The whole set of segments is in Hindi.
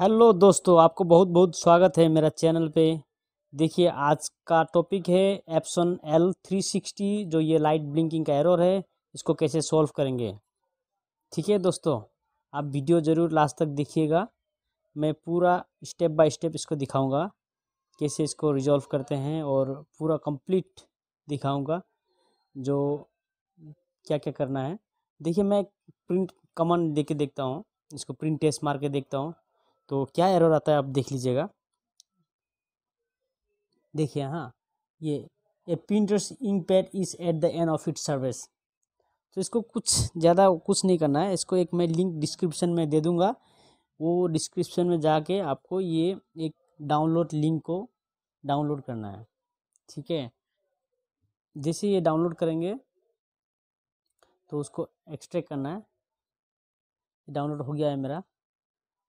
हेलो दोस्तों आपको बहुत बहुत स्वागत है मेरा चैनल पे देखिए आज का टॉपिक है एप्सन एल थ्री सिक्सटी जो ये लाइट ब्लिंकिंग का एरर है इसको कैसे सॉल्व करेंगे ठीक है दोस्तों आप वीडियो ज़रूर लास्ट तक देखिएगा मैं पूरा स्टेप बाय स्टेप इसको दिखाऊंगा कैसे इसको रिजॉल्व करते हैं और पूरा कंप्लीट दिखाऊँगा जो क्या क्या करना है देखिए मैं प्रिंट कमन दे के देखता हूँ इसको प्रिंट टेस्ट मार के देखता हूँ तो क्या एरर आता है आप देख लीजिएगा देखिए हाँ ये a printers ink pad is at the end of it service तो इसको कुछ ज़्यादा कुछ नहीं करना है इसको एक मैं लिंक डिस्क्रिप्शन में दे दूँगा वो डिस्क्रिप्शन में जाके आपको ये एक डाउनलोड लिंक को डाउनलोड करना है ठीक है जैसे ये डाउनलोड करेंगे तो उसको एक्सट्रैक्ट करना है डाउनलोड हो गया है मेरा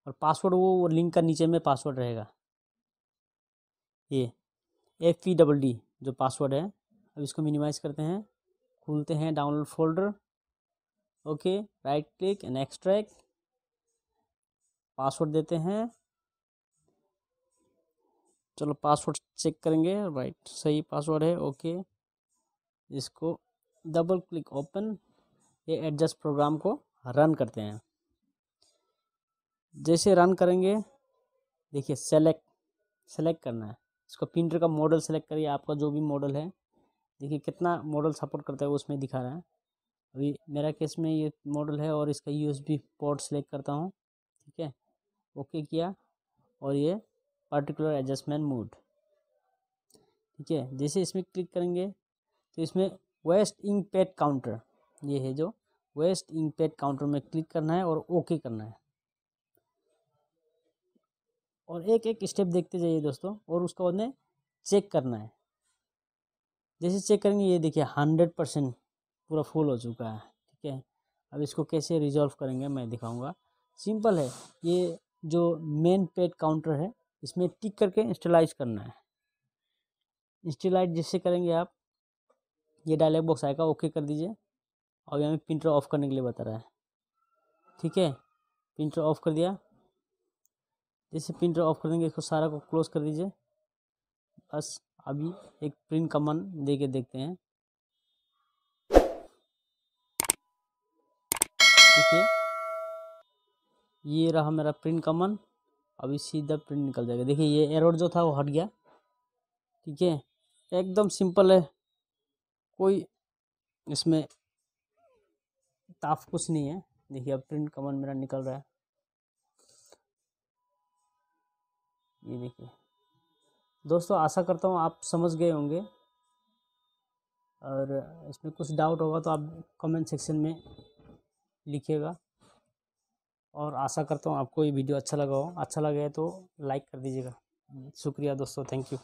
और पासवर्ड वो, वो लिंक का नीचे में पासवर्ड रहेगा ये एफ पी डबल डी जो पासवर्ड है अब इसको मिनिमाइज़ करते हैं खोलते हैं download folder okay right click and extract password देते हैं चलो पासवर्ड चेक करेंगे राइट सही पासवर्ड है ओके इसको डबल क्लिक ओपन ये एडजस्ट प्रोग्राम को रन करते हैं जैसे रन करेंगे देखिए सेलेक्ट सेलेक्ट करना है इसको प्रिंटर का मॉडल सेलेक्ट करिए आपका जो भी मॉडल है देखिए कितना मॉडल सपोर्ट करता है उसमें दिखा रहा है अभी मेरा केस में ये मॉडल है और इसका यूएसबी पोर्ट सेलेक्ट करता हूँ ठीक है ओके किया और ये पर्टिकुलर एडजस्टमेंट मोड ठीक है जैसे इसमें क्लिक करेंगे तो इसमें वेस्ट इंक पैड काउंटर ये है जो वेस्ट इंक काउंटर में क्लिक करना है और ओके करना है और एक एक स्टेप देखते जाइए दोस्तों और बाद में चेक करना है जैसे चेक करेंगे ये देखिए हंड्रेड परसेंट पूरा फुल हो चुका है ठीक है अब इसको कैसे रिजॉल्व करेंगे मैं दिखाऊंगा सिंपल है ये जो मेन पेड काउंटर है इसमें टिक करके इंस्टलाइज करना है इंस्टलाइट जिससे करेंगे आप ये डायलॉग बॉक्स आएगा ओके कर दीजिए और यहाँ पर प्रिंटर ऑफ करने के लिए बता रहा है ठीक है प्रिंटर ऑफ कर दिया जैसे प्रिंटर ऑफ कर देंगे इसको सारा को क्लोज कर दीजिए बस अभी एक प्रिंट का मन दे के देखते हैं ठीक है ये रहा मेरा प्रिंट का मन अभी सीधा प्रिंट निकल जाएगा देखिए ये एरर जो था वो हट गया ठीक है एकदम सिंपल है कोई इसमें ताफ कुछ नहीं है देखिए अब प्रिंट कमन मेरा निकल रहा है ये देखिए दोस्तों आशा करता हूँ आप समझ गए होंगे और इसमें कुछ डाउट होगा तो आप कमेंट सेक्शन में लिखिएगा और आशा करता हूँ आपको ये वीडियो अच्छा लगा हो अच्छा लगे तो लाइक कर दीजिएगा शुक्रिया दोस्तों थैंक यू